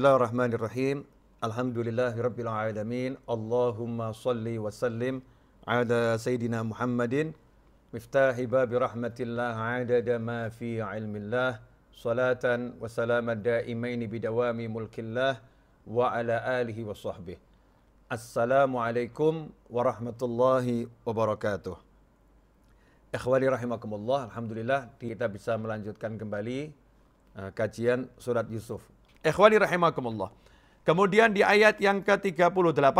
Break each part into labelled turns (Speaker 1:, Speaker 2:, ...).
Speaker 1: Bismillahirrahmanirrahim. Alhamdulillahirabbil alamin. Allahumma salli wa sallim ala sayidina Muhammadin miftahi bab rahmatillah adada ma fi ilmillah salatan wa salaman daimaini bidawami mulkillah wa ala alihi wa sahbihi. Assalamualaikum warahmatullahi wabarakatuh. Ikhwani rahimakumullah, alhamdulillah kita bisa melanjutkan kembali uh, kajian surat Yusuf Ikhwani rahimakumullah. Kemudian di ayat yang ke-38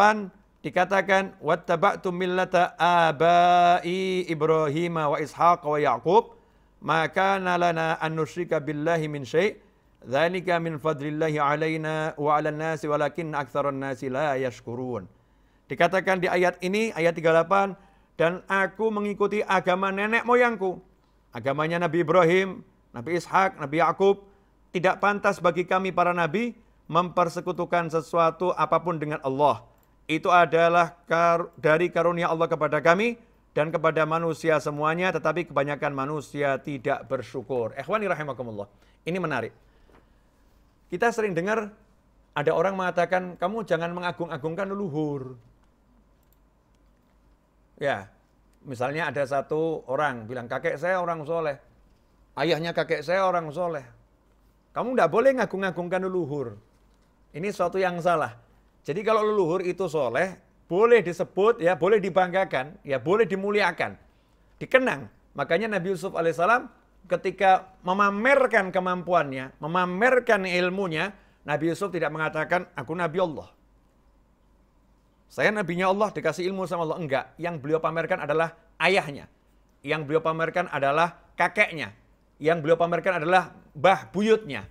Speaker 1: dikatakan wattaba'tu millata abai Ibrahim wa Ishaq wa Yaqub maka nalana an nusyrika billahi min syai' dzalika min fadlillahi alaina wa 'alan nasi walakin aktsarun nasi la yashkurun. Dikatakan di ayat ini ayat 38 dan aku mengikuti agama nenek moyangku. Agamanya Nabi Ibrahim, Nabi Ishak, Nabi Yakub tidak pantas bagi kami para nabi mempersekutukan sesuatu apapun dengan Allah. Itu adalah kar dari karunia Allah kepada kami dan kepada manusia semuanya, tetapi kebanyakan manusia tidak bersyukur. Ikhwani rahimakumullah. Ini menarik. Kita sering dengar ada orang mengatakan, kamu jangan mengagung-agungkan leluhur. Ya, misalnya ada satu orang bilang, kakek saya orang soleh, ayahnya kakek saya orang soleh, kamu tidak boleh ngagung ngagungkan leluhur. Ini suatu yang salah. Jadi kalau leluhur itu soleh, boleh disebut, ya boleh dibanggakan, ya boleh dimuliakan, dikenang. Makanya Nabi Yusuf alaihissalam ketika memamerkan kemampuannya, memamerkan ilmunya, Nabi Yusuf tidak mengatakan, aku Nabi Allah. Saya nabinya Allah, dikasih ilmu sama Allah. Enggak, yang beliau pamerkan adalah ayahnya. Yang beliau pamerkan adalah kakeknya. Yang beliau pamerkan adalah bah buyutnya.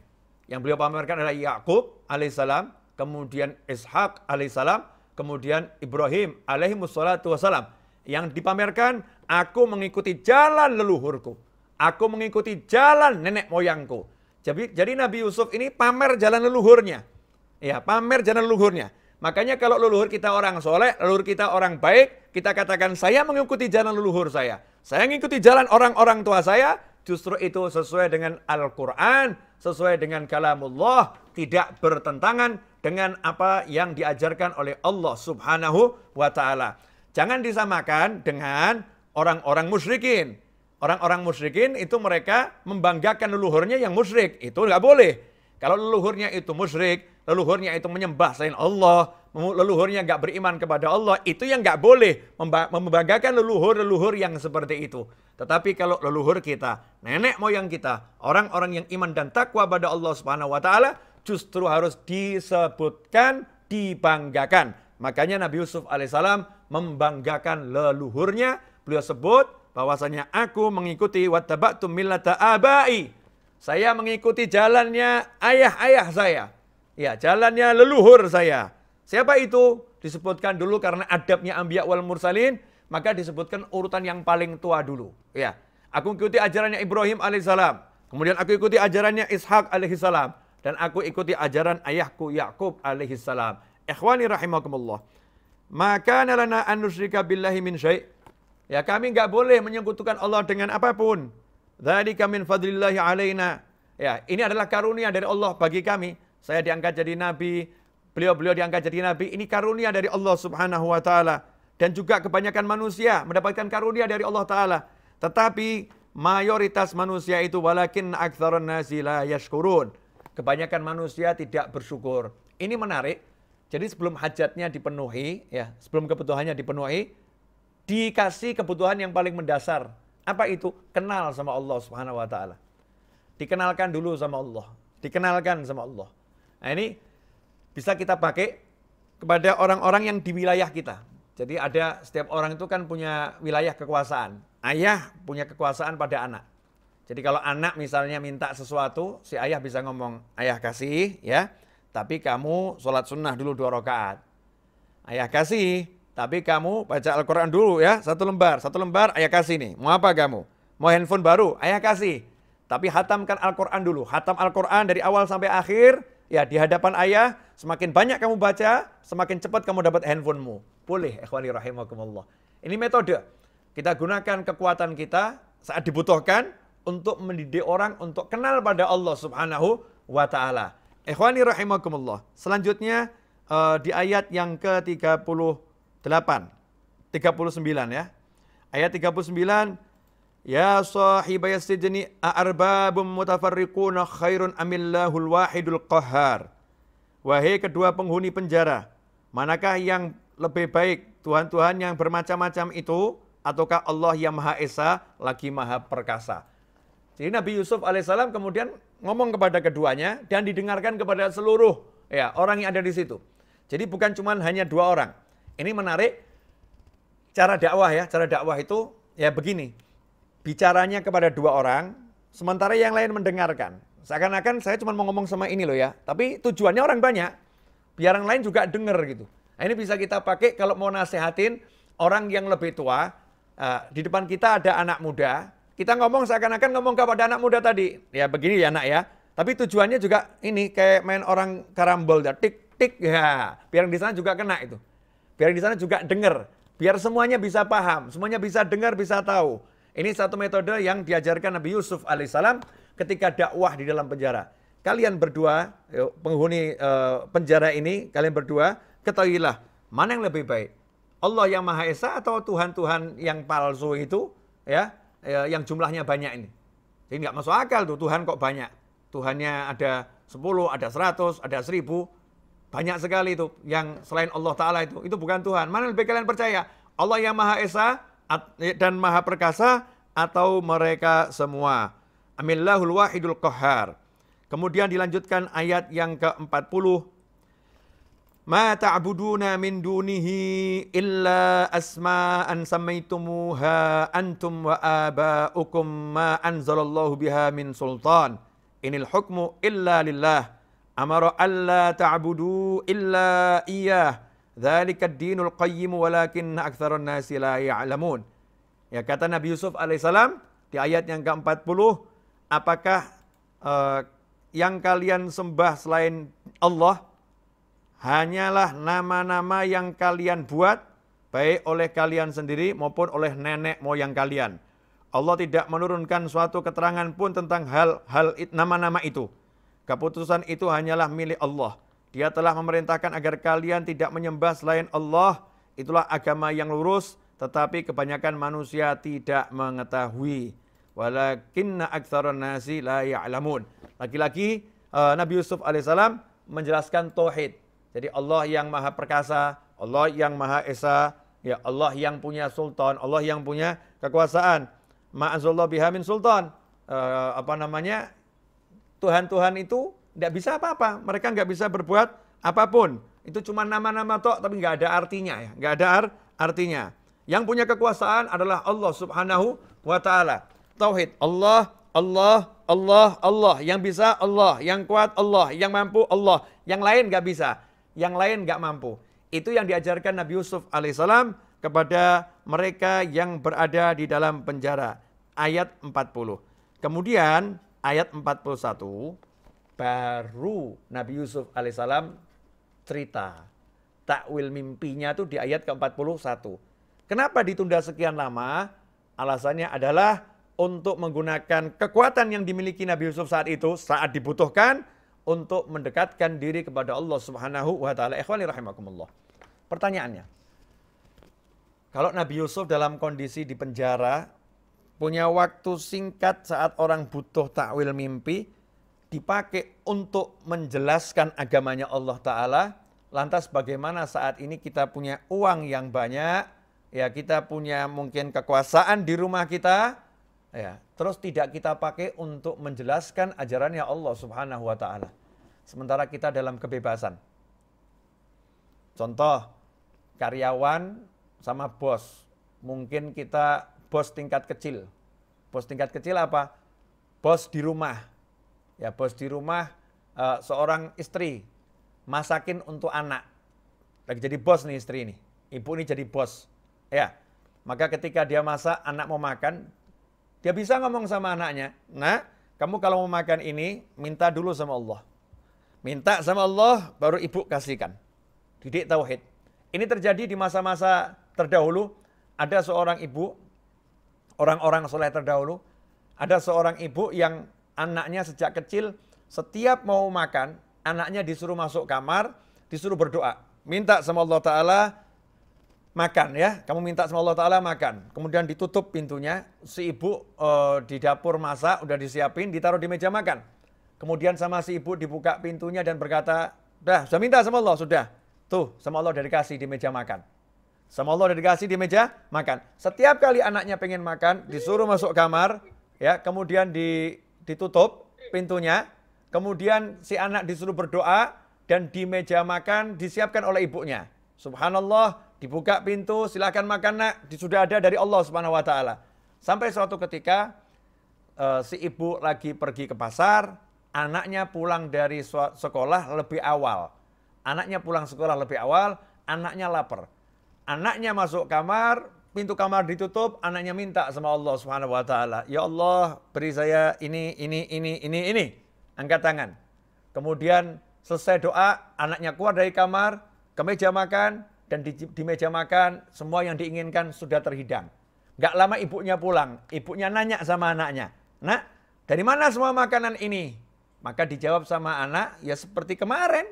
Speaker 1: Yang beliau pamerkan adalah Yakub alaihissalam, kemudian Ishak alaihissalam, kemudian Ibrahim alaihi wassalam. Yang dipamerkan, aku mengikuti jalan leluhurku. Aku mengikuti jalan nenek moyangku. Jadi, jadi Nabi Yusuf ini pamer jalan leluhurnya. Ya, pamer jalan leluhurnya. Makanya kalau leluhur kita orang soleh, leluhur kita orang baik, kita katakan saya mengikuti jalan leluhur saya. Saya mengikuti jalan orang-orang tua saya, Justru itu sesuai dengan Al-Quran, sesuai dengan kalamullah, tidak bertentangan dengan apa yang diajarkan oleh Allah subhanahu wa ta'ala. Jangan disamakan dengan orang-orang musyrikin. Orang-orang musyrikin itu mereka membanggakan leluhurnya yang musyrik. Itu nggak boleh. Kalau leluhurnya itu musyrik, leluhurnya itu menyembah selain Allah, leluhurnya nggak beriman kepada Allah, itu yang nggak boleh membanggakan leluhur-leluhur yang seperti itu. Tetapi kalau leluhur kita, nenek moyang kita, orang-orang yang iman dan takwa pada Allah Subhanahu wa taala justru harus disebutkan, dibanggakan. Makanya Nabi Yusuf alaihissalam membanggakan leluhurnya. Beliau sebut bahwasanya aku mengikuti wattaba'tu abai. Saya mengikuti jalannya ayah-ayah saya. Ya, jalannya leluhur saya. Siapa itu? Disebutkan dulu karena adabnya Ambiya wal Mursalin, maka disebutkan urutan yang paling tua dulu. Ya, Aku ikuti ajarannya Ibrahim alaihissalam. Kemudian aku ikuti ajarannya Ishak alaihissalam. Dan aku ikuti ajaran ayahku Yakub alaihissalam. Ikhwani rahimakumullah. Maka nalana an billahi min syai' Ya kami nggak boleh menyekutukan Allah dengan apapun. Dari kami fadlillahi alaina. Ya, ini adalah karunia dari Allah bagi kami. Saya diangkat jadi nabi, beliau-beliau diangkat jadi nabi ini karunia dari Allah Subhanahu wa taala dan juga kebanyakan manusia mendapatkan karunia dari Allah taala. Tetapi mayoritas manusia itu walakin aktsarun nasi la yashkurun. Kebanyakan manusia tidak bersyukur. Ini menarik. Jadi sebelum hajatnya dipenuhi ya, sebelum kebutuhannya dipenuhi dikasih kebutuhan yang paling mendasar. Apa itu? Kenal sama Allah Subhanahu wa taala. Dikenalkan dulu sama Allah, dikenalkan sama Allah. Nah ini bisa kita pakai kepada orang-orang yang di wilayah kita. Jadi ada setiap orang itu kan punya wilayah kekuasaan. Ayah punya kekuasaan pada anak. Jadi kalau anak misalnya minta sesuatu, si ayah bisa ngomong, ayah kasih ya, tapi kamu sholat sunnah dulu dua rakaat. Ayah kasih, tapi kamu baca Al-Quran dulu ya, satu lembar, satu lembar ayah kasih nih. Mau apa kamu? Mau handphone baru? Ayah kasih. Tapi hatamkan Al-Quran dulu. Hatam Al-Quran dari awal sampai akhir, ya di hadapan ayah, Semakin banyak kamu baca, semakin cepat kamu dapat handphonemu. Boleh, ikhwani rahimakumullah. Ini metode. Kita gunakan kekuatan kita saat dibutuhkan untuk mendidik orang untuk kenal pada Allah Subhanahu wa taala. Ikhwani rahimakumullah. Selanjutnya eh, di ayat yang ke-38 39 ya. Ayat 39 Ya sahibayas sijni a'arbabum mutafarriquna khairun amillahul wahidul qahar. Wahai kedua penghuni penjara, manakah yang lebih baik Tuhan-Tuhan yang bermacam-macam itu ataukah Allah yang Maha Esa lagi Maha Perkasa? Jadi Nabi Yusuf alaihissalam kemudian ngomong kepada keduanya dan didengarkan kepada seluruh ya orang yang ada di situ. Jadi bukan cuma hanya dua orang. Ini menarik cara dakwah ya. Cara dakwah itu ya begini. Bicaranya kepada dua orang, sementara yang lain mendengarkan. Seakan-akan saya cuma mau ngomong sama ini loh ya. Tapi tujuannya orang banyak. Biar orang lain juga denger gitu. Nah, ini bisa kita pakai kalau mau nasehatin orang yang lebih tua. Uh, di depan kita ada anak muda. Kita ngomong seakan-akan ngomong kepada anak muda tadi. Ya begini ya anak ya. Tapi tujuannya juga ini kayak main orang karambol ya. Tik tik ya. Biar di sana juga kena itu. Biar di sana juga denger. Biar semuanya bisa paham, semuanya bisa dengar, bisa tahu. Ini satu metode yang diajarkan Nabi Yusuf alaihissalam ketika dakwah di dalam penjara. Kalian berdua, eh, penghuni eh, penjara ini, kalian berdua, ketahuilah mana yang lebih baik. Allah yang Maha Esa atau Tuhan-Tuhan yang palsu itu, ya, eh, yang jumlahnya banyak ini. Jadi nggak masuk akal tuh, Tuhan kok banyak. Tuhannya ada 10, ada 100, ada 1000. Banyak sekali itu yang selain Allah Ta'ala itu. Itu bukan Tuhan. Mana lebih kalian percaya? Allah yang Maha Esa dan Maha Perkasa atau mereka semua? Amillahul wahidul Qahar. Kemudian dilanjutkan ayat yang ke-40. Ma ta'buduna min dunihi illa asma'an sammaitumuha antum wa aba'ukum ma anzalallahu biha min sultan. Inil hukmu illa lillah. Amara alla ta'budu illa iyah. Dhalikad dinul qayyimu walakin aktharun nasi la ya'lamun. Ya kata Nabi Yusuf alaihissalam di ayat yang ke-40, apakah uh, yang kalian sembah selain Allah hanyalah nama-nama yang kalian buat baik oleh kalian sendiri maupun oleh nenek moyang kalian. Allah tidak menurunkan suatu keterangan pun tentang hal-hal nama-nama itu. Keputusan itu hanyalah milik Allah. Dia telah memerintahkan agar kalian tidak menyembah selain Allah. Itulah agama yang lurus, tetapi kebanyakan manusia tidak mengetahui. Walakinna aktsaran nasi la ya'lamun. Laki-laki uh, Nabi Yusuf alaihissalam menjelaskan tauhid. Jadi Allah yang maha perkasa, Allah yang maha esa, ya Allah yang punya sultan, Allah yang punya kekuasaan. Ma'azullah bihamin sultan. Uh, apa namanya? Tuhan-Tuhan itu tidak bisa apa-apa. Mereka nggak bisa berbuat apapun. Itu cuma nama-nama tok tapi nggak ada artinya ya. Nggak ada ar artinya. Yang punya kekuasaan adalah Allah subhanahu wa ta'ala tauhid. Allah, Allah, Allah, Allah. Yang bisa Allah, yang kuat Allah, yang mampu Allah. Yang lain nggak bisa, yang lain nggak mampu. Itu yang diajarkan Nabi Yusuf alaihissalam kepada mereka yang berada di dalam penjara. Ayat 40. Kemudian ayat 41 baru Nabi Yusuf alaihissalam cerita takwil mimpinya itu di ayat ke-41. Kenapa ditunda sekian lama? Alasannya adalah untuk menggunakan kekuatan yang dimiliki Nabi Yusuf saat itu saat dibutuhkan untuk mendekatkan diri kepada Allah Subhanahu wa taala. Ikhwani rahimakumullah. Pertanyaannya, kalau Nabi Yusuf dalam kondisi di penjara punya waktu singkat saat orang butuh takwil mimpi dipakai untuk menjelaskan agamanya Allah taala, lantas bagaimana saat ini kita punya uang yang banyak, ya kita punya mungkin kekuasaan di rumah kita, Ya, terus tidak kita pakai untuk menjelaskan ajarannya Allah Subhanahu wa taala. Sementara kita dalam kebebasan. Contoh karyawan sama bos. Mungkin kita bos tingkat kecil. Bos tingkat kecil apa? Bos di rumah. Ya, bos di rumah uh, seorang istri masakin untuk anak. Lagi jadi bos nih istri ini. Ibu ini jadi bos. Ya. Maka ketika dia masak, anak mau makan, dia bisa ngomong sama anaknya, Nah, kamu kalau mau makan ini, minta dulu sama Allah. Minta sama Allah, baru ibu kasihkan. Didik tauhid. Ini terjadi di masa-masa terdahulu. Ada seorang ibu, orang-orang soleh terdahulu, ada seorang ibu yang anaknya sejak kecil, setiap mau makan, anaknya disuruh masuk kamar, disuruh berdoa. Minta sama Allah Ta'ala, makan ya. Kamu minta sama Allah Ta'ala makan. Kemudian ditutup pintunya. Si ibu uh, di dapur masak, udah disiapin, ditaruh di meja makan. Kemudian sama si ibu dibuka pintunya dan berkata, Dah, sudah minta sama Allah, sudah. Tuh, sama Allah udah dikasih di meja makan. Sama Allah udah dikasih di meja makan. Setiap kali anaknya pengen makan, disuruh masuk kamar, ya kemudian di, ditutup pintunya. Kemudian si anak disuruh berdoa, dan di meja makan disiapkan oleh ibunya. Subhanallah, Dibuka pintu, silahkan makan nak. Sudah ada dari Allah Subhanahu wa taala. Sampai suatu ketika eh, si ibu lagi pergi ke pasar, anaknya pulang dari sekolah lebih awal. Anaknya pulang sekolah lebih awal, anaknya lapar. Anaknya masuk kamar, pintu kamar ditutup, anaknya minta sama Allah Subhanahu wa taala, "Ya Allah, beri saya ini ini ini ini ini." Angkat tangan. Kemudian selesai doa, anaknya keluar dari kamar, ke meja makan, dan di, di meja makan semua yang diinginkan sudah terhidang. Gak lama ibunya pulang, ibunya nanya sama anaknya, nak dari mana semua makanan ini? Maka dijawab sama anak, ya seperti kemarin.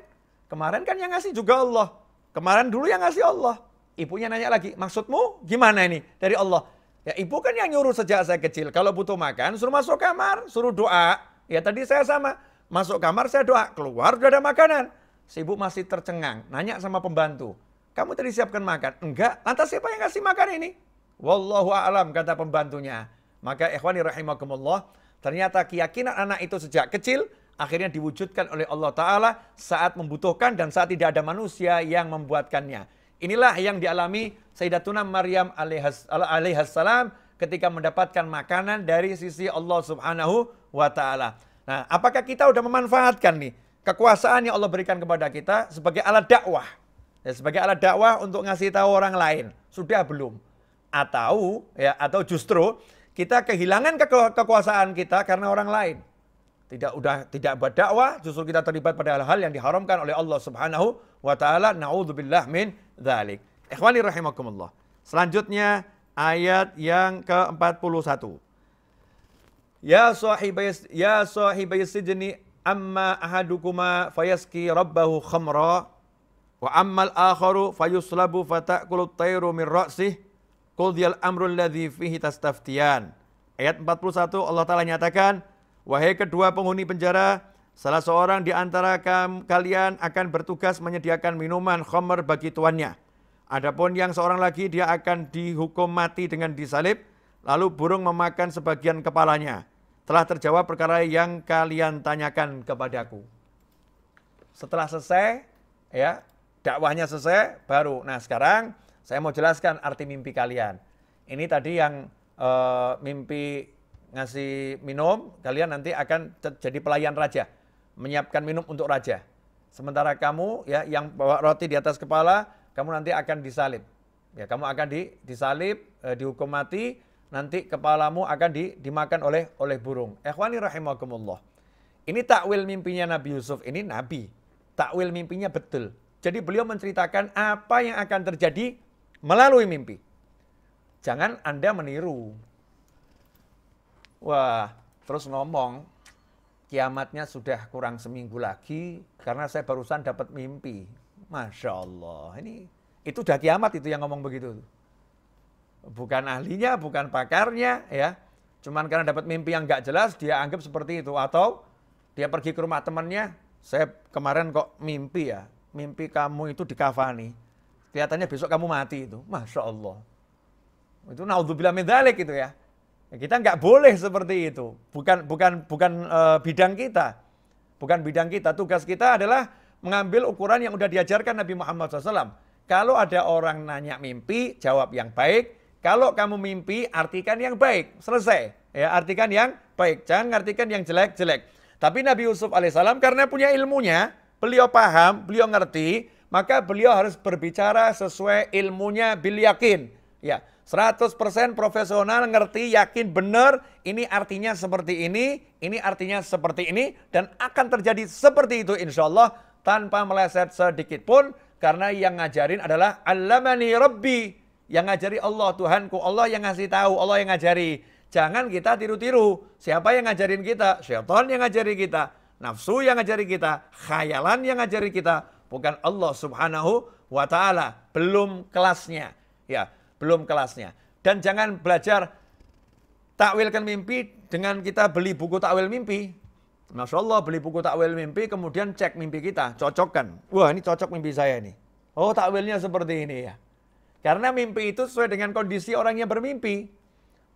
Speaker 1: Kemarin kan yang ngasih juga Allah. Kemarin dulu yang ngasih Allah. Ibunya nanya lagi, maksudmu gimana ini? Dari Allah. Ya ibu kan yang nyuruh sejak saya kecil. Kalau butuh makan, suruh masuk kamar, suruh doa. Ya tadi saya sama, masuk kamar saya doa. Keluar sudah ada makanan. Si ibu masih tercengang, nanya sama pembantu. Kamu tadi siapkan makan. Enggak. Lantas siapa yang kasih makan ini? Wallahu a'lam kata pembantunya. Maka ikhwani rahimakumullah, ternyata keyakinan anak itu sejak kecil akhirnya diwujudkan oleh Allah taala saat membutuhkan dan saat tidak ada manusia yang membuatkannya. Inilah yang dialami Sayyidatuna Maryam alaihissalam ketika mendapatkan makanan dari sisi Allah Subhanahu wa taala. Nah, apakah kita sudah memanfaatkan nih kekuasaan yang Allah berikan kepada kita sebagai alat dakwah? ya, sebagai alat dakwah untuk ngasih tahu orang lain sudah belum atau ya atau justru kita kehilangan keku kekuasaan kita karena orang lain tidak udah tidak berdakwah justru kita terlibat pada hal-hal yang diharamkan oleh Allah Subhanahu wa taala naudzubillah min dzalik ikhwani rahimakumullah selanjutnya ayat yang ke-41 Ya sahibai ya sahibai sijni amma ahadukuma fayaski rabbahu khamra Wa ammal akharu fayuslabu fatakulu tayru min ra'sih Quldiyal amrul ladhi fihi tastaftiyan. Ayat 41 Allah Ta'ala nyatakan, Wahai kedua penghuni penjara, salah seorang di antara kalian akan bertugas menyediakan minuman khomer bagi tuannya. Adapun yang seorang lagi dia akan dihukum mati dengan disalib, lalu burung memakan sebagian kepalanya. Telah terjawab perkara yang kalian tanyakan kepadaku. Setelah selesai, ya dakwahnya selesai baru. Nah sekarang saya mau jelaskan arti mimpi kalian. Ini tadi yang e, mimpi ngasih minum, kalian nanti akan jadi pelayan raja, menyiapkan minum untuk raja. Sementara kamu ya yang bawa roti di atas kepala, kamu nanti akan disalib. Ya, kamu akan di, disalib, e, dihukum mati, nanti kepalamu akan di, dimakan oleh oleh burung. Ikhwani rahimakumullah. Ini takwil mimpinya Nabi Yusuf ini nabi. Takwil mimpinya betul. Jadi beliau menceritakan apa yang akan terjadi melalui mimpi. Jangan Anda meniru. Wah, terus ngomong, kiamatnya sudah kurang seminggu lagi karena saya barusan dapat mimpi. Masya Allah, ini itu udah kiamat itu yang ngomong begitu. Bukan ahlinya, bukan pakarnya ya. Cuman karena dapat mimpi yang nggak jelas dia anggap seperti itu atau dia pergi ke rumah temannya, saya kemarin kok mimpi ya, mimpi kamu itu di dikafani, kelihatannya besok kamu mati itu. Masya Allah. Itu naudzubillah min gitu ya. Kita nggak boleh seperti itu. Bukan bukan bukan e, bidang kita. Bukan bidang kita. Tugas kita adalah mengambil ukuran yang sudah diajarkan Nabi Muhammad SAW. Kalau ada orang nanya mimpi, jawab yang baik. Kalau kamu mimpi, artikan yang baik. Selesai. Ya, artikan yang baik. Jangan artikan yang jelek-jelek. Tapi Nabi Yusuf alaihissalam karena punya ilmunya, beliau paham, beliau ngerti, maka beliau harus berbicara sesuai ilmunya bil yakin. Ya, 100% profesional ngerti, yakin benar, ini artinya seperti ini, ini artinya seperti ini, dan akan terjadi seperti itu insya Allah tanpa meleset sedikit pun, karena yang ngajarin adalah alamani Rabbi, yang ngajari Allah, Tuhanku, Allah yang ngasih tahu, Allah yang ngajari. Jangan kita tiru-tiru. Siapa yang ngajarin kita? Syaitan yang ngajari kita nafsu yang ngajari kita, khayalan yang ngajari kita, bukan Allah Subhanahu wa taala. Belum kelasnya. Ya, belum kelasnya. Dan jangan belajar takwilkan mimpi dengan kita beli buku takwil mimpi. Masya Allah beli buku takwil mimpi kemudian cek mimpi kita, cocokkan. Wah ini cocok mimpi saya nih. Oh takwilnya seperti ini ya. Karena mimpi itu sesuai dengan kondisi orang yang bermimpi.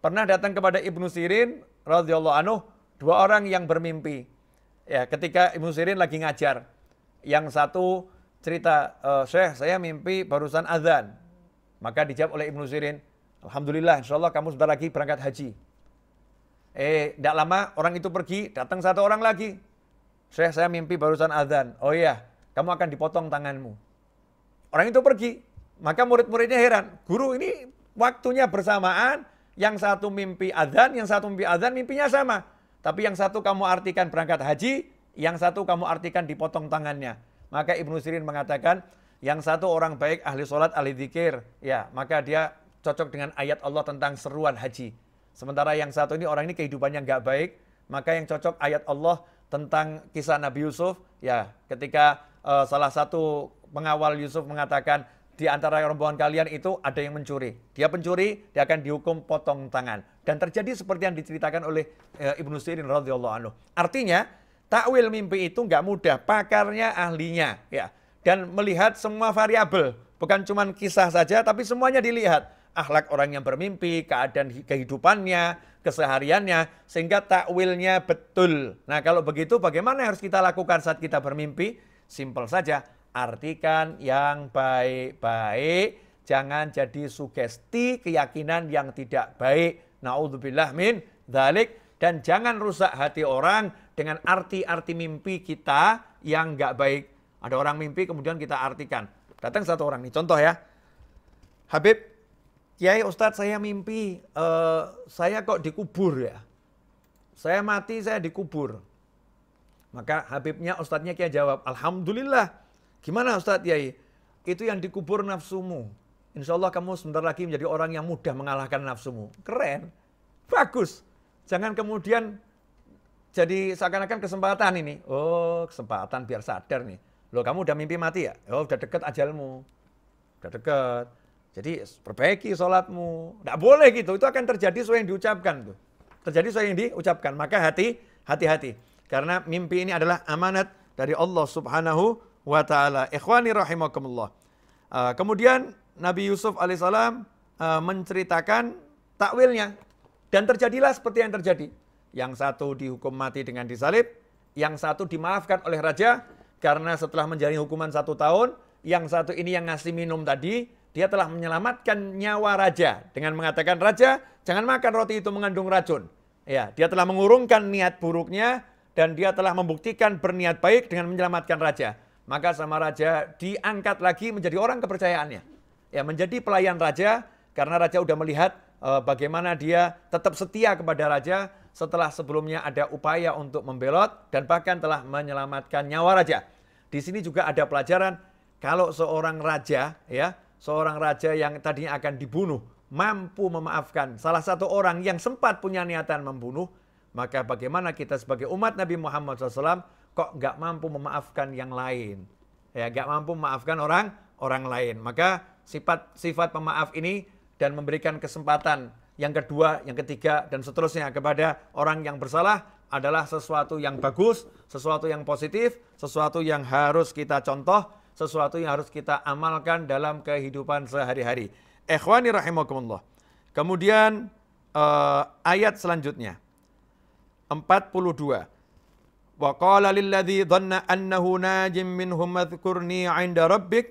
Speaker 1: Pernah datang kepada Ibnu Sirin radhiyallahu anhu dua orang yang bermimpi. Ya, ketika Ibnu Sirin lagi ngajar, yang satu cerita, e, Syekh saya mimpi barusan azan. Maka dijawab oleh Ibnu Sirin, Alhamdulillah, insya Allah kamu sudah lagi berangkat haji. Eh, tidak lama orang itu pergi, datang satu orang lagi. Syekh saya mimpi barusan azan. Oh iya, kamu akan dipotong tanganmu. Orang itu pergi, maka murid-muridnya heran. Guru ini waktunya bersamaan, yang satu mimpi azan, yang satu mimpi azan, mimpinya sama. Tapi yang satu kamu artikan berangkat haji, yang satu kamu artikan dipotong tangannya. Maka Ibnu Sirin mengatakan, yang satu orang baik ahli sholat, ahli zikir. Ya, maka dia cocok dengan ayat Allah tentang seruan haji. Sementara yang satu ini orang ini kehidupannya nggak baik, maka yang cocok ayat Allah tentang kisah Nabi Yusuf. Ya, ketika uh, salah satu pengawal Yusuf mengatakan, di antara rombongan kalian itu ada yang mencuri. Dia pencuri, dia akan dihukum potong tangan. Dan terjadi seperti yang diceritakan oleh e, Ibnu Sirin radhiyallahu anhu. Artinya, takwil mimpi itu nggak mudah, pakarnya ahlinya ya. Dan melihat semua variabel, bukan cuma kisah saja tapi semuanya dilihat. Akhlak orang yang bermimpi, keadaan kehidupannya, kesehariannya sehingga takwilnya betul. Nah, kalau begitu bagaimana harus kita lakukan saat kita bermimpi? Simpel saja, artikan yang baik-baik, jangan jadi sugesti keyakinan yang tidak baik. Naudzubillah min dalik. dan jangan rusak hati orang dengan arti-arti mimpi kita yang nggak baik. Ada orang mimpi kemudian kita artikan. Datang satu orang nih, contoh ya. Habib, Kiai Ustadz saya mimpi, uh, saya kok dikubur ya. Saya mati, saya dikubur. Maka Habibnya Ustadznya Kiai jawab, Alhamdulillah Gimana Ustadz Yai? Itu yang dikubur nafsumu. Insya Allah kamu sebentar lagi menjadi orang yang mudah mengalahkan nafsumu. Keren. Bagus. Jangan kemudian jadi seakan-akan kesempatan ini. Oh, kesempatan biar sadar nih. Loh, kamu udah mimpi mati ya? Oh, udah deket ajalmu. Udah deket. Jadi perbaiki sholatmu. Tidak boleh gitu. Itu akan terjadi sesuai yang diucapkan tuh. Terjadi sesuai yang diucapkan. Maka hati, hati-hati. Karena mimpi ini adalah amanat dari Allah Subhanahu wa taala. Ikhwani rahimakumullah. Uh, kemudian Nabi Yusuf alaihissalam uh, ah, menceritakan takwilnya dan terjadilah seperti yang terjadi. Yang satu dihukum mati dengan disalib, yang satu dimaafkan oleh raja karena setelah menjalani hukuman satu tahun, yang satu ini yang ngasih minum tadi, dia telah menyelamatkan nyawa raja dengan mengatakan raja jangan makan roti itu mengandung racun. Ya, dia telah mengurungkan niat buruknya dan dia telah membuktikan berniat baik dengan menyelamatkan raja. Maka sama raja diangkat lagi menjadi orang kepercayaannya. Ya, menjadi pelayan raja karena raja sudah melihat e, bagaimana dia tetap setia kepada raja setelah sebelumnya ada upaya untuk membelot dan bahkan telah menyelamatkan nyawa raja. Di sini juga ada pelajaran kalau seorang raja ya, seorang raja yang tadinya akan dibunuh mampu memaafkan salah satu orang yang sempat punya niatan membunuh, maka bagaimana kita sebagai umat Nabi Muhammad SAW kok nggak mampu memaafkan yang lain. Ya, nggak mampu memaafkan orang orang lain. Maka sifat sifat pemaaf ini dan memberikan kesempatan yang kedua, yang ketiga dan seterusnya kepada orang yang bersalah adalah sesuatu yang bagus, sesuatu yang positif, sesuatu yang harus kita contoh, sesuatu yang harus kita amalkan dalam kehidupan sehari-hari. Ikhwani rahimakumullah. Kemudian uh, ayat selanjutnya 42. وقال للذي ظن أنه ناج najim minhum عند ربك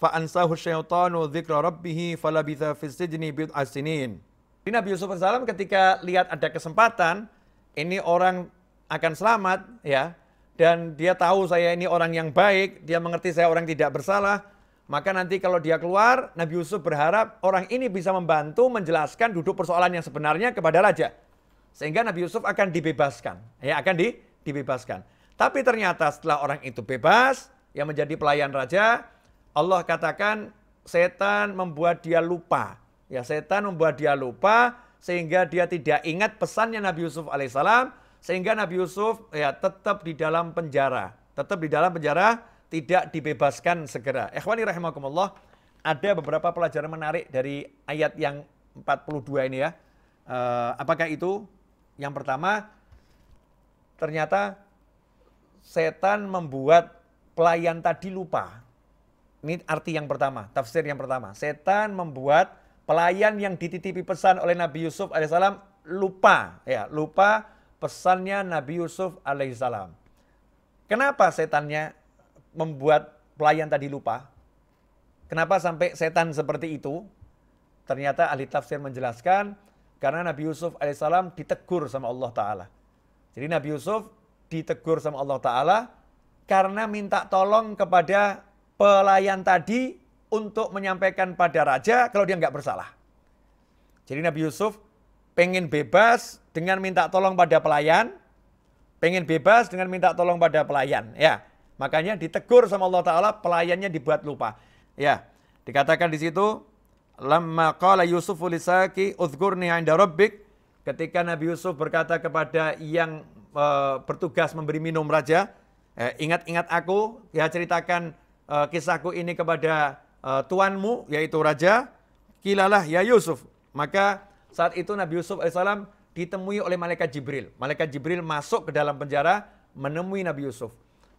Speaker 1: فأنساه الشيطان ذكر ربه dzikra rabbih falabitha fis sijni bid'a Di Nabi Yusuf alaihi ketika lihat ada kesempatan ini orang akan selamat ya dan dia tahu saya ini orang yang baik, dia mengerti saya orang tidak bersalah, maka nanti kalau dia keluar, Nabi Yusuf berharap orang ini bisa membantu menjelaskan duduk persoalan yang sebenarnya kepada raja. Sehingga Nabi Yusuf akan dibebaskan, ya akan di dibebaskan. Tapi ternyata setelah orang itu bebas, yang menjadi pelayan raja, Allah katakan setan membuat dia lupa. Ya, setan membuat dia lupa sehingga dia tidak ingat pesannya Nabi Yusuf alaihissalam sehingga Nabi Yusuf ya tetap di dalam penjara, tetap di dalam penjara tidak dibebaskan segera. Ikhwani rahimakumullah, ada beberapa pelajaran menarik dari ayat yang 42 ini ya. Eh, apakah itu? Yang pertama, ternyata setan membuat pelayan tadi lupa. Ini arti yang pertama, tafsir yang pertama. Setan membuat pelayan yang dititipi pesan oleh Nabi Yusuf alaihissalam lupa, ya lupa pesannya Nabi Yusuf alaihissalam. Kenapa setannya membuat pelayan tadi lupa? Kenapa sampai setan seperti itu? Ternyata ahli tafsir menjelaskan karena Nabi Yusuf alaihissalam ditegur sama Allah Ta'ala. Jadi Nabi Yusuf ditegur sama Allah Ta'ala karena minta tolong kepada pelayan tadi untuk menyampaikan pada raja kalau dia nggak bersalah. Jadi Nabi Yusuf pengen bebas dengan minta tolong pada pelayan, pengen bebas dengan minta tolong pada pelayan. Ya, makanya ditegur sama Allah Ta'ala pelayannya dibuat lupa. Ya, dikatakan di situ, Lama qala Yusuf ulisaki uzgurni inda rabbik ketika Nabi Yusuf berkata kepada yang e, bertugas memberi minum raja, eh, ingat-ingat e, aku, ya ceritakan e, kisahku ini kepada e, tuanmu, yaitu raja, kilalah ya Yusuf. Maka saat itu Nabi Yusuf alaihissalam ditemui oleh malaikat Jibril. Malaikat Jibril masuk ke dalam penjara menemui Nabi Yusuf.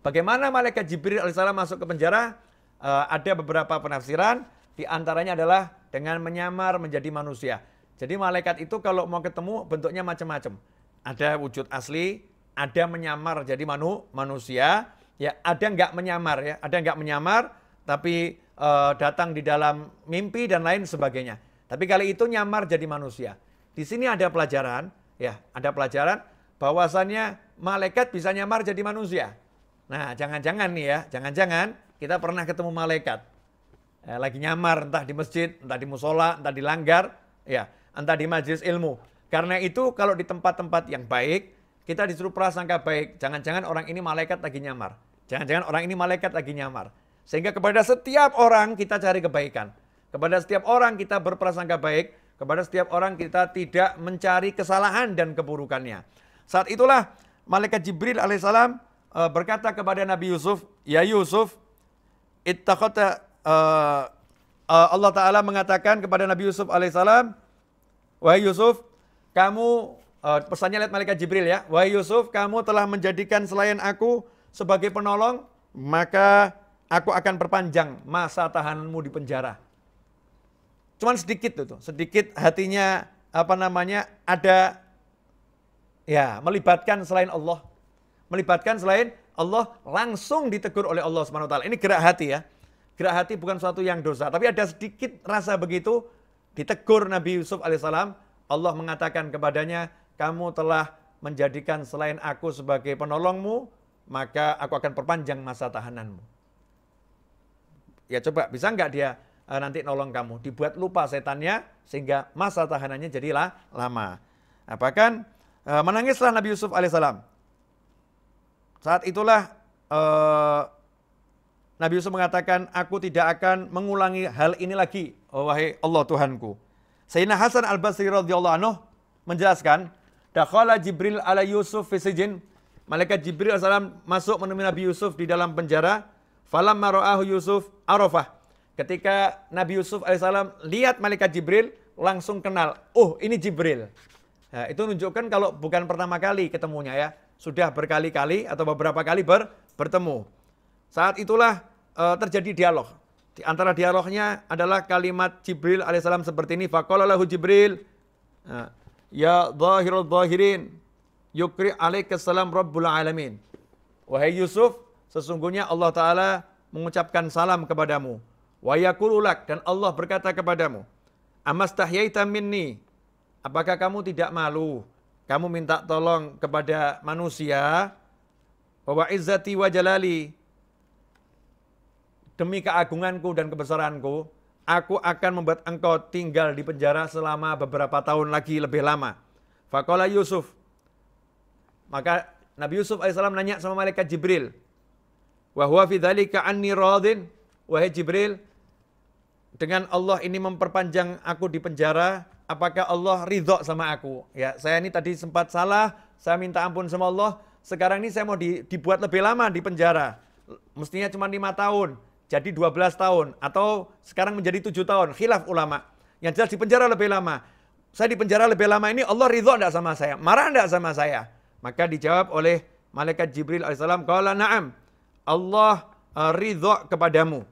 Speaker 1: Bagaimana malaikat Jibril alaihissalam masuk ke penjara? E, ada beberapa penafsiran, diantaranya adalah dengan menyamar menjadi manusia. Jadi malaikat itu kalau mau ketemu bentuknya macam-macam. Ada wujud asli, ada menyamar jadi manu, manusia, ya ada nggak menyamar ya, ada nggak menyamar tapi e, datang di dalam mimpi dan lain sebagainya. Tapi kali itu nyamar jadi manusia. Di sini ada pelajaran, ya ada pelajaran bahwasannya malaikat bisa nyamar jadi manusia. Nah jangan-jangan nih ya, jangan-jangan kita pernah ketemu malaikat. Eh, lagi nyamar entah di masjid, entah di musola, entah di langgar, ya entah di majelis ilmu. Karena itu kalau di tempat-tempat yang baik, kita disuruh prasangka baik. Jangan-jangan orang ini malaikat lagi nyamar. Jangan-jangan orang ini malaikat lagi nyamar. Sehingga kepada setiap orang kita cari kebaikan. Kepada setiap orang kita berprasangka baik. Kepada setiap orang kita tidak mencari kesalahan dan keburukannya. Saat itulah malaikat Jibril alaihissalam eh, berkata kepada Nabi Yusuf, Ya Yusuf, ittaqata uh, eh, eh, Allah Ta'ala mengatakan kepada Nabi Yusuf alaihissalam, Wahai Yusuf, kamu uh, pesannya lihat malaikat Jibril ya. Wahai Yusuf, kamu telah menjadikan selain aku sebagai penolong, maka aku akan perpanjang masa tahananmu di penjara. Cuman sedikit tuh, sedikit hatinya apa namanya ada ya melibatkan selain Allah, melibatkan selain Allah langsung ditegur oleh Allah Subhanahu wa taala. Ini gerak hati ya. Gerak hati bukan suatu yang dosa, tapi ada sedikit rasa begitu Ditegur Nabi Yusuf alaihissalam, Allah mengatakan kepadanya, kamu telah menjadikan selain aku sebagai penolongmu, maka aku akan perpanjang masa tahananmu. Ya coba, bisa nggak dia eh, nanti nolong kamu? Dibuat lupa setannya, sehingga masa tahanannya jadilah lama. Nah, uh, menangislah Nabi Yusuf alaihissalam. Saat itulah uh, Nabi Yusuf mengatakan, aku tidak akan mengulangi hal ini lagi oh, wahai Allah Tuhanku. Sayyidina Hasan Al-Basri radhiyallahu anhu menjelaskan, "Dakhala Jibril ala Yusuf fi sijin." Malaikat Jibril alaihi masuk menemui Nabi Yusuf di dalam penjara. Falam mara'ahu Yusuf arafah. Ketika Nabi Yusuf alaihissalam lihat malaikat Jibril, langsung kenal. Oh, ini Jibril. Nah, itu menunjukkan kalau bukan pertama kali ketemunya ya. Sudah berkali-kali atau beberapa kali ber, bertemu. Saat itulah uh, terjadi dialog. Di antara dialognya adalah kalimat Jibril alaihissalam seperti ini. Fakolalahu Jibril. Ah, ya zahirul zahirin. Yukri alaikassalam rabbul alamin. Wahai Yusuf, sesungguhnya Allah Ta'ala mengucapkan salam kepadamu. Wa yakurulak. Dan Allah berkata kepadamu. Amastahyaita minni. Apakah kamu tidak malu? Kamu minta tolong kepada manusia. Wa izzati wa jalali Demi keagunganku dan kebesaranku, aku akan membuat engkau tinggal di penjara selama beberapa tahun lagi lebih lama. Fakola Yusuf. Maka Nabi Yusuf AS nanya sama malaikat Jibril. Wahuwa fidhalika anni radin. Wahai Jibril, dengan Allah ini memperpanjang aku di penjara, apakah Allah ridho sama aku? Ya, saya ini tadi sempat salah, saya minta ampun sama Allah, sekarang ini saya mau dibuat lebih lama di penjara. Mestinya cuma lima tahun jadi 12 tahun atau sekarang menjadi tujuh tahun khilaf ulama yang jelas di penjara lebih lama saya di penjara lebih lama ini Allah ridho enggak sama saya marah enggak sama saya maka dijawab oleh malaikat Jibril alaihissalam qala na'am Allah eh, ridho kepadamu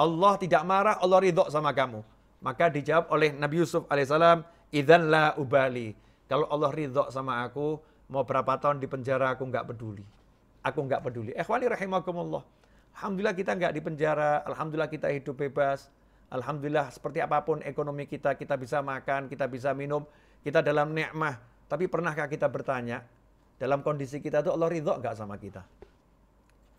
Speaker 1: Allah tidak marah Allah ridho sama kamu maka dijawab oleh Nabi Yusuf alaihissalam idzan la ubali kalau Allah ridho sama aku mau berapa tahun di penjara aku nggak peduli aku nggak peduli eh ikhwani rahimakumullah Alhamdulillah kita nggak di penjara, alhamdulillah kita hidup bebas, alhamdulillah seperti apapun ekonomi kita, kita bisa makan, kita bisa minum, kita dalam nikmah. Tapi pernahkah kita bertanya, dalam kondisi kita itu Allah ridho nggak sama kita?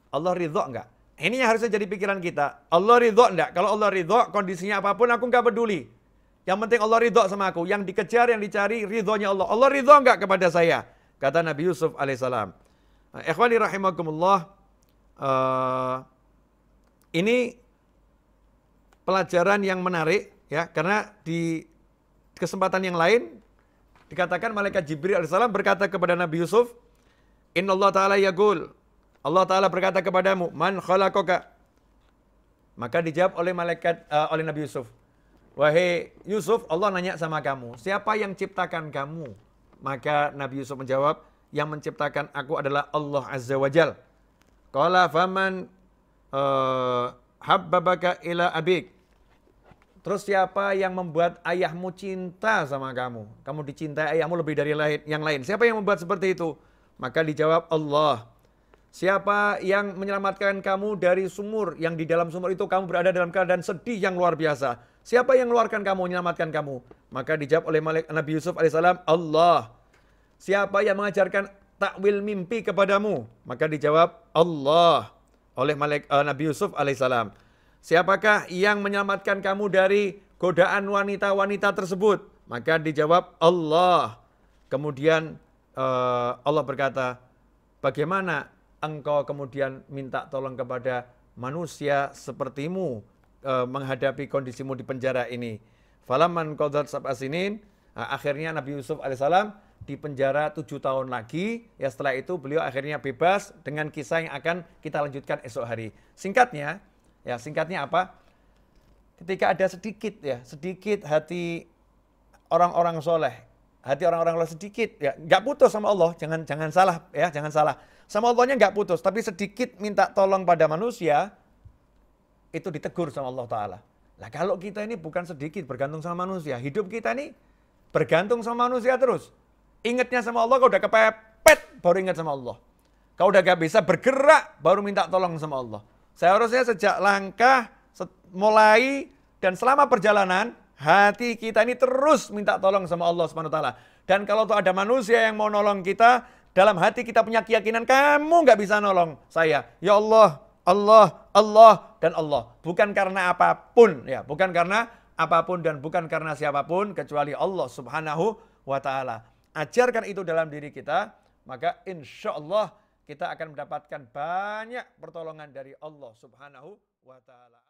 Speaker 1: Allah ridho nggak? Ini yang harusnya jadi pikiran kita. Allah ridho enggak? Kalau Allah ridho, kondisinya apapun aku nggak peduli. Yang penting Allah ridho sama aku. Yang dikejar, yang dicari, ridhonya Allah. Allah ridho enggak kepada saya? Kata Nabi Yusuf alaihissalam. Eh, ikhwani rahimakumullah uh, ini pelajaran yang menarik ya karena di kesempatan yang lain dikatakan malaikat Jibril alaihissalam berkata kepada Nabi Yusuf, Inna Allah Taala yagul. Allah Taala berkata kepadamu, man khalaqaka Maka dijawab oleh malaikat uh, oleh Nabi Yusuf, wahai Yusuf, Allah nanya sama kamu, siapa yang ciptakan kamu? Maka Nabi Yusuf menjawab, yang menciptakan aku adalah Allah Azza wa Qala faman e, habbabaka ila abik. Terus siapa yang membuat ayahmu cinta sama kamu? Kamu dicintai ayahmu lebih dari lain, yang lain. Siapa yang membuat seperti itu? Maka dijawab Allah. Siapa yang menyelamatkan kamu dari sumur yang di dalam sumur itu kamu berada dalam keadaan sedih yang luar biasa? Siapa yang mengeluarkan kamu, menyelamatkan kamu? Maka dijawab oleh Malik Nabi Yusuf alaihissalam, Allah. Siapa yang mengajarkan takwil mimpi kepadamu? Maka dijawab Allah oleh Malik, eh, Nabi Yusuf alaihissalam. Siapakah yang menyelamatkan kamu dari godaan wanita-wanita tersebut? Maka dijawab Allah. Kemudian eh, Allah berkata, bagaimana engkau kemudian minta tolong kepada manusia sepertimu eh, menghadapi kondisimu di penjara ini? Falaman qadhat sab'asinin, ah, akhirnya Nabi Yusuf alaihissalam di penjara tujuh tahun lagi. Ya setelah itu beliau akhirnya bebas dengan kisah yang akan kita lanjutkan esok hari. Singkatnya, ya singkatnya apa? Ketika ada sedikit ya, sedikit hati orang-orang soleh, hati orang-orang soleh sedikit ya, nggak putus sama Allah. Jangan jangan salah ya, jangan salah. Sama Allahnya nggak putus, tapi sedikit minta tolong pada manusia itu ditegur sama Allah Taala. Nah kalau kita ini bukan sedikit bergantung sama manusia, hidup kita ini bergantung sama manusia terus. Ingatnya sama Allah, kau udah kepepet, baru ingat sama Allah. Kau udah gak bisa bergerak, baru minta tolong sama Allah. Saya Seharusnya sejak langkah, mulai, dan selama perjalanan, hati kita ini terus minta tolong sama Allah Subhanahu Dan kalau tuh ada manusia yang mau nolong kita, dalam hati kita punya keyakinan kamu gak bisa nolong saya. Ya Allah, Allah, Allah dan Allah. Bukan karena apapun ya, bukan karena apapun dan bukan karena siapapun kecuali Allah Subhanahu wa taala ajarkan itu dalam diri kita, maka insya Allah kita akan mendapatkan banyak pertolongan dari Allah Subhanahu wa Ta'ala.